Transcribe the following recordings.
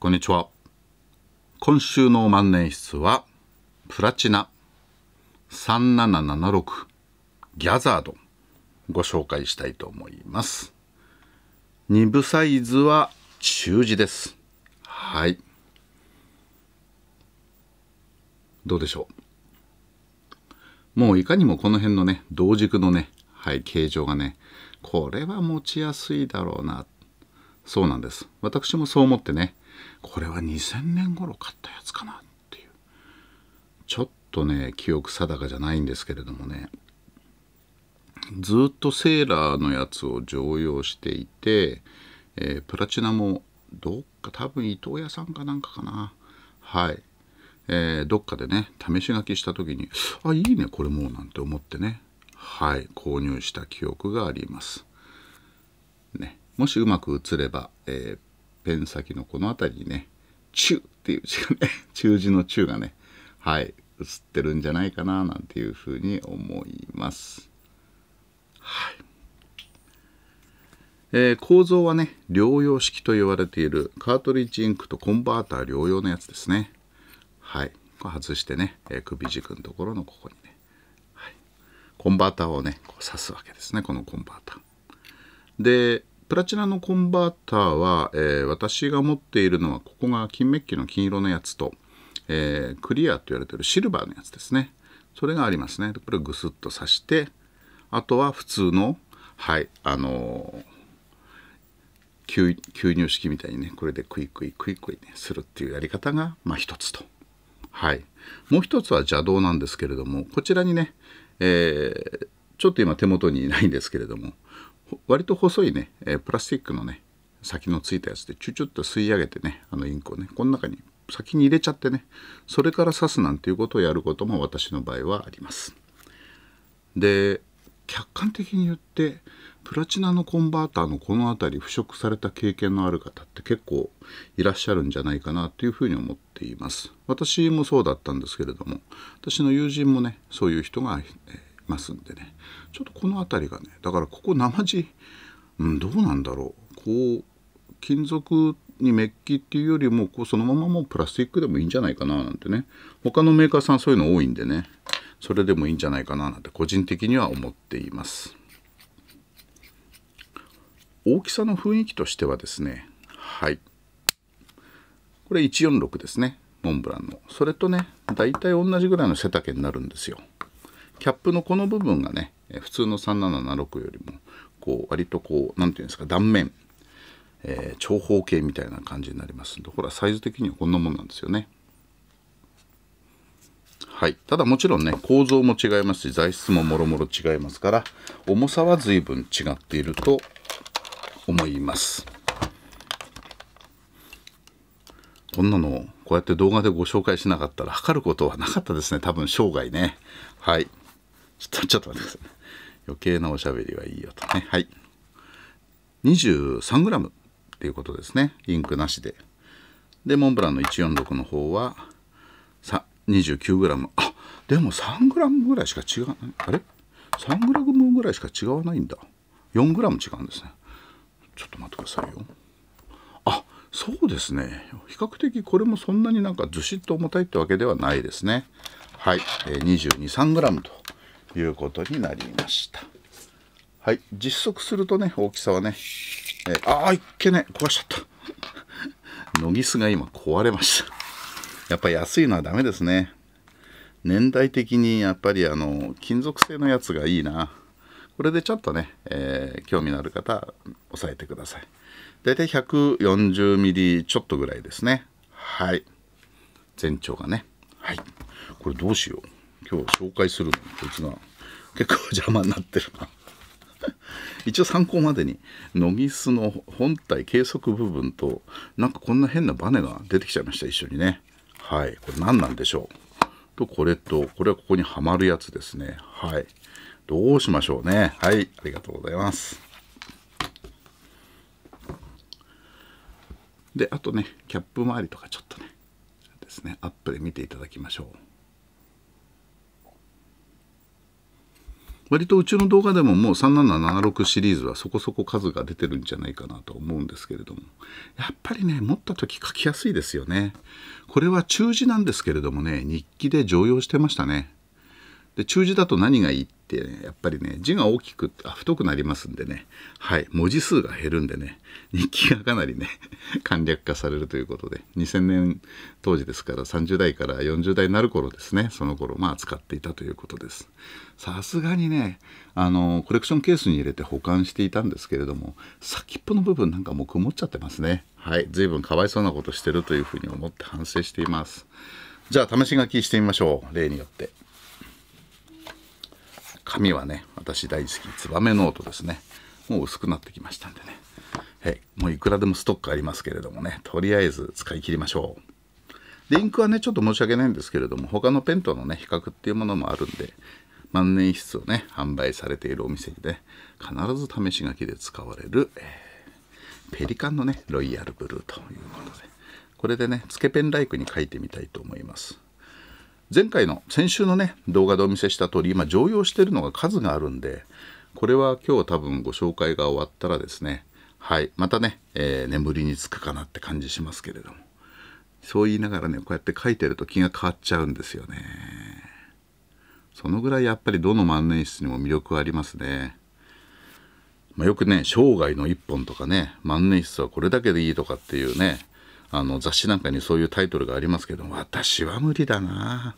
こんにちは。今週の万年筆は、プラチナ3776ギャザードご紹介したいと思います。2部サイズは中字です。はい。どうでしょう。もういかにもこの辺のね、同軸のね、はい、形状がね、これは持ちやすいだろうな。そうなんです。私もそう思ってね、これは2000年頃買ったやつかなっていうちょっとね記憶定かじゃないんですけれどもねずっとセーラーのやつを常用していて、えー、プラチナもどっか多分伊藤屋さんかなんかかなはい、えー、どっかでね試し書きした時にあいいねこれもうなんて思ってねはい購入した記憶がありますねもしうまく映れば、えーペン先のこの辺りにね、中っていう字がね、中 字の中がね、はい、映ってるんじゃないかな、なんていうふうに思います。はい。えー、構造はね、療養式と言われているカートリッジインクとコンバーター療養のやつですね。はい。これ外してね、えー、首軸のところのここにね、はい、コンバーターをね、こう刺すわけですね、このコンバーター。で、プラチナのコンバーターは、えー、私が持っているのはここが金メッキの金色のやつと、えー、クリアと言われているシルバーのやつですねそれがありますねこれをグスッと刺してあとは普通のはいあのー、吸入式みたいにねこれでクイクイクイクイねするっていうやり方がまあつとはいもう一つは邪道なんですけれどもこちらにね、えー、ちょっと今手元にないんですけれども割と細いね、えプラスチックのね先のついたやつでチュチュッと吸い上げてねあのインクをねこの中に先に入れちゃってねそれから刺すなんていうことをやることも私の場合はあります。で客観的に言ってプラチナのコンバーターのこの辺り腐食された経験のある方って結構いらっしゃるんじゃないかなというふうに思っています私もそうだったんですけれども私の友人もねそういう人がますんでねちょっとこの辺りがねだからここ生地、うん、どうなんだろうこう金属にメッキっていうよりもこうそのままもうプラスチックでもいいんじゃないかななんてね他のメーカーさんそういうの多いんでねそれでもいいんじゃないかななんて個人的には思っています大きさの雰囲気としてはですねはいこれ146ですねモンブランのそれとね大体同じぐらいの背丈になるんですよキャップのこの部分がね普通の3776よりもこう割とこう何て言うんですか断面、えー、長方形みたいな感じになりますんでこらはサイズ的にはこんなもんなんですよね。はい、ただもちろんね構造も違いますし材質ももろもろ違いますから重さは随分違っていると思いますこんなのこうやって動画でご紹介しなかったら測ることはなかったですね多分生涯ねはい ちょっと待ってください。余計なおしゃべりはいいよとね。はい。23g っていうことですね。インクなしで。で、モンブランの146の方は 29g。あでも 3g ぐらいしか違う。あれ ?3g ぐらいしか違わないんだ。4g 違うんですね。ちょっと待ってくださいよ。あそうですね。比較的これもそんなになんかずしっと重たいってわけではないですね。はい。えー、22、3g ということになりました。はい、実測するとね、大きさはね、えー、ああ、いっけね壊しちゃった。ノギスが今壊れました。やっぱ安いのはダメですね。年代的にやっぱりあの、金属製のやつがいいな。これでちょっとね、えー、興味のある方、押さえてください。大体140ミリちょっとぐらいですね。はい。全長がね。はい。これどうしよう。今日紹介するの、こいつが。結構邪魔になってるな一応参考までにノギスの本体計測部分となんかこんな変なバネが出てきちゃいました一緒にねはいこれ何なんでしょうとこれとこれはここにはまるやつですねはいどうしましょうねはいありがとうございますであとねキャップ周りとかちょっとねですねアップで見ていただきましょう割とうちの動画でももう3776シリーズはそこそこ数が出てるんじゃないかなと思うんですけれどもやっぱりね持った時書きやすいですよねこれは中字なんですけれどもね日記で常用してましたねで中字だと何がいいってってやっぱりね、字が大きく、あ太くなりますんでね、はい、文字数が減るんでね、日記がかなりね、簡略化されるということで、2000年当時ですから、30代から40代になる頃ですね、その頃、まあ、使っていたということです。さすがにね、あの、コレクションケースに入れて保管していたんですけれども、先っぽの部分なんかもう曇っちゃってますね。はい、随分かわいそうなことしてるというふうに思って反省しています。じゃあ、試し書きしてみましょう、例によって。紙はね私大好きツバメノートですねもう薄くなってきましたんでね、はい、もういくらでもストックありますけれどもねとりあえず使い切りましょうでインクはねちょっと申し訳ないんですけれども他のペンとのね比較っていうものもあるんで万年筆をね販売されているお店で、ね、必ず試し書きで使われる、えー、ペリカンのねロイヤルブルーということでこれでねつけペンライクに書いてみたいと思います。前回の先週のね動画でお見せした通り今常用しているのが数があるんでこれは今日多分ご紹介が終わったらですねはいまたね、えー、眠りにつくかなって感じしますけれどもそう言いながらねこうやって書いてると気が変わっちゃうんですよねそのぐらいやっぱりどの万年筆にも魅力はありますねまあ、よくね生涯の一本とかね万年筆はこれだけでいいとかっていうねあの雑誌なんかにそういうタイトルがありますけど私は無理だな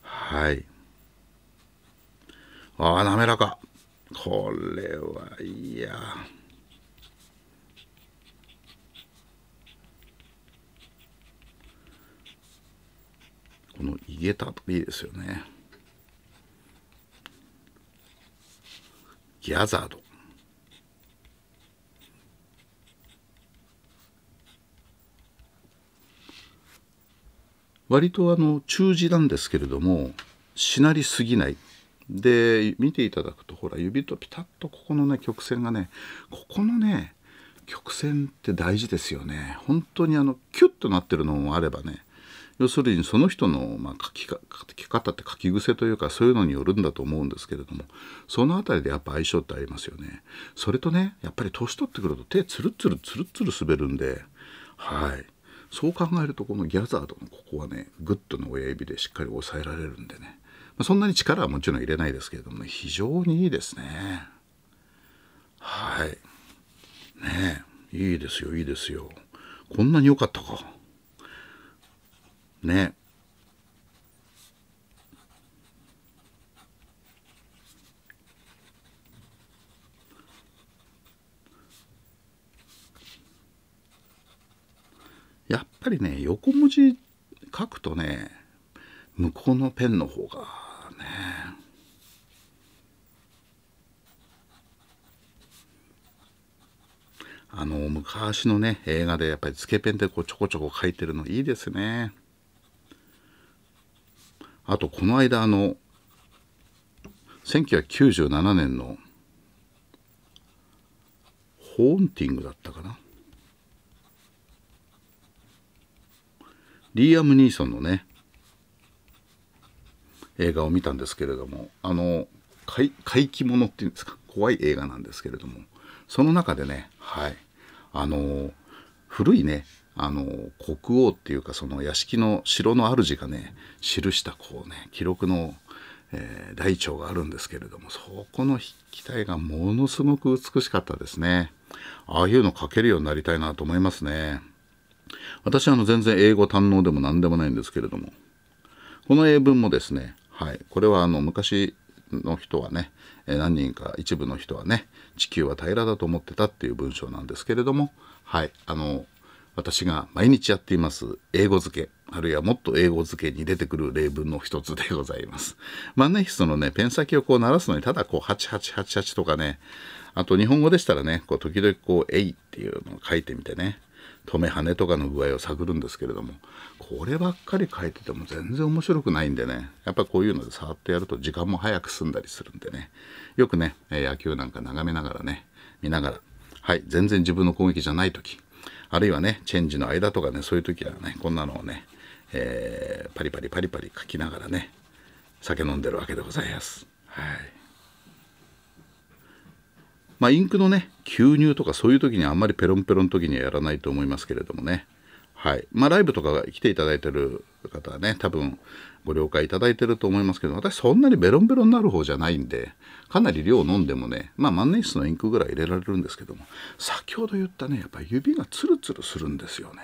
はいあ滑らかこれはいやこの「いげた」いいですよねギャザード割とあの中字なんですけれどもしなりすぎないで見ていただくとほら指とピタッとここのね曲線がねここのね曲線って大事ですよね本当にあのキュッとなってるのもあればね要するにその人の、まあ、書きか書き方って書き癖というかそういうのによるんだと思うんですけれどもその辺りでやっぱ相性ってありますよねそれとねやっぱり年取ってくると手ツルツルツルツル滑るんではい。そう考えるとこのギャザードのここはねグッとの親指でしっかり押さえられるんでね、まあ、そんなに力はもちろん入れないですけれども、ね、非常にいいですねはいねいいですよいいですよこんなに良かったかねぱりね横文字書くとね向こうのペンの方がねあの昔のね映画でやっぱりつけペンでこうちょこちょこ書いてるのいいですね。あとこの間あの1997年のホーンティングだったかなリーアム・ニーソンのね映画を見たんですけれどもあの怪奇物っていうんですか怖い映画なんですけれどもその中でねはいあの古いねあの国王っていうかその屋敷の城の主がね記したこうね記録の、えー、大腸があるんですけれどもそこの筆記体がものすごく美しかったですねああいうの書けるようになりたいなと思いますね。私はあの全然英語堪能でも何でもないんですけれどもこの英文もですね、はい、これはあの昔の人はね何人か一部の人はね地球は平らだと思ってたっていう文章なんですけれどもはいあの私が毎日やっています英語付けあるいはもっと英語付けに出てくる例文の一つでございます。万年筆のね、ペン先をこう鳴らすのに、ただこう、8888とかね、あと日本語でしたらね、こう時々こう、えいっていうのを書いてみてね、止め跳ねとかの具合を探るんですけれどもこればっかり書いてても全然面白くないんでねやっぱこういうので触ってやると時間も早く済んだりするんでねよくね野球なんか眺めながらね見ながらはい全然自分の攻撃じゃない時あるいはねチェンジの間とかねそういう時はねこんなのをね、えー、パリパリパリパリ書きながらね酒飲んでるわけでございます。はいまあ、インクのね吸入とかそういう時にあんまりペロンペロン時にはやらないと思いますけれどもねはいまあライブとかが来ていただいてる方はね多分ご了解いただいてると思いますけど私そんなにベロンベロンになる方じゃないんでかなり量を飲んでもねまあ万年筆のインクぐらい入れられるんですけども先ほど言ったねやっぱり指がツルツルするんですよね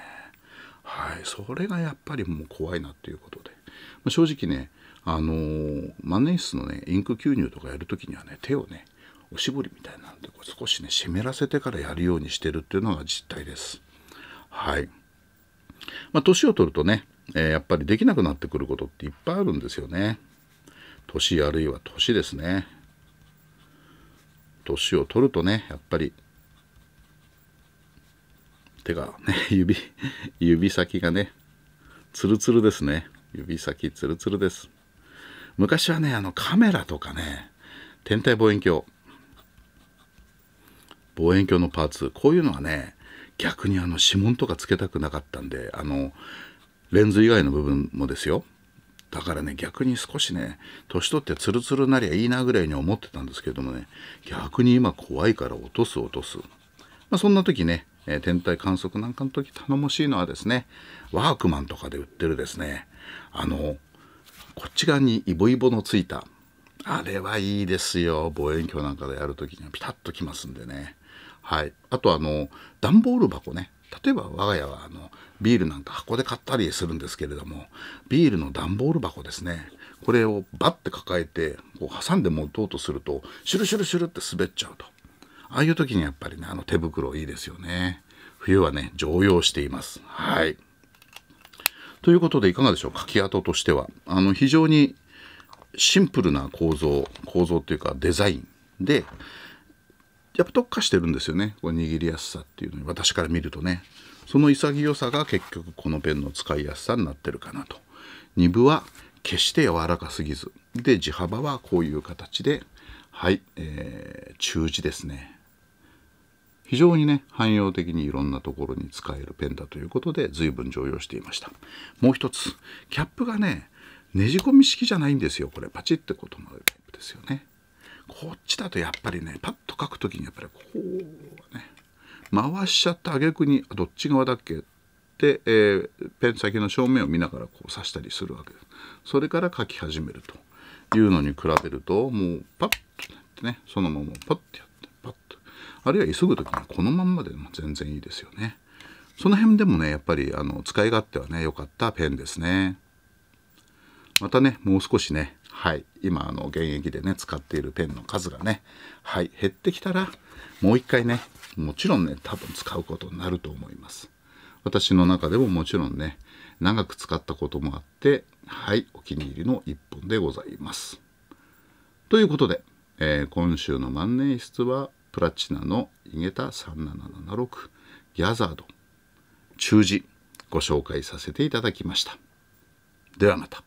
はいそれがやっぱりもう怖いなっていうことで、まあ、正直ねあのー、万年筆のねインク吸入とかやるときにはね手をねぼりみたいなんでこう少しね湿らせてからやるようにしてるっていうのが実態です。はい。まあ、年を取るとね、えー、やっぱりできなくなってくることっていっぱいあるんですよね。年あるいは年ですね。年を取るとね、やっぱり手がね、指、指先がね、ツルツルですね。指先ツルツルです。昔はね、あのカメラとかね、天体望遠鏡、望遠鏡のパーツこういうのはね逆にあの指紋とかつけたくなかったんであのレンズ以外の部分もですよだからね逆に少しね年取ってツルツルなりゃいいなぐらいに思ってたんですけどもね逆に今怖いから落とす落とす、まあ、そんな時ね、え天体観測なんかの時頼もしいのはですねワークマンとかで売ってるですねあのこっち側にイボイボのついたあれはいいですよ望遠鏡なんかでやる時にはピタッときますんでねはい、あとあの段ボール箱ね例えば我が家はあのビールなんか箱で買ったりするんですけれどもビールの段ボール箱ですねこれをバッて抱えてこう挟んで持とうとするとシュルシュルシュルって滑っちゃうとああいう時にやっぱりねあの手袋いいですよね冬はね常用していますはいということでいかがでしょうかき跡としてはあの非常にシンプルな構造構造というかデザインでやっぱ特化してるんですよねこ握りやすさっていうのに私から見るとねその潔さが結局このペンの使いやすさになってるかなと2部は決して柔らかすぎずで地幅はこういう形ではい、えー、中字ですね非常にね汎用的にいろんなところに使えるペンだということで随分常用していましたもう一つキャップがねねじ込み式じゃないんですよこれパチッてこと止るタイプですよねこっちだとやっぱりねパッと書く時にやっぱりこうね回しちゃった挙句にどっち側だっけて、えー、ペン先の正面を見ながらこう刺したりするわけですそれから書き始めるというのに比べるともうパッとやってねそのままパッとやってパッとあるいは急ぐ時にはこのまんまでも全然いいですよねその辺でもねやっぱりあの使い勝手はね良かったペンですねまたねもう少しねはい、今あの現役でね使っているペンの数がね、はい、減ってきたらもう一回ねもちろんね多分使うことになると思います私の中でももちろんね長く使ったこともあってはいお気に入りの1本でございますということで、えー、今週の万年筆はプラチナの井タ3776ギャザード中字ご紹介させていただきましたではまた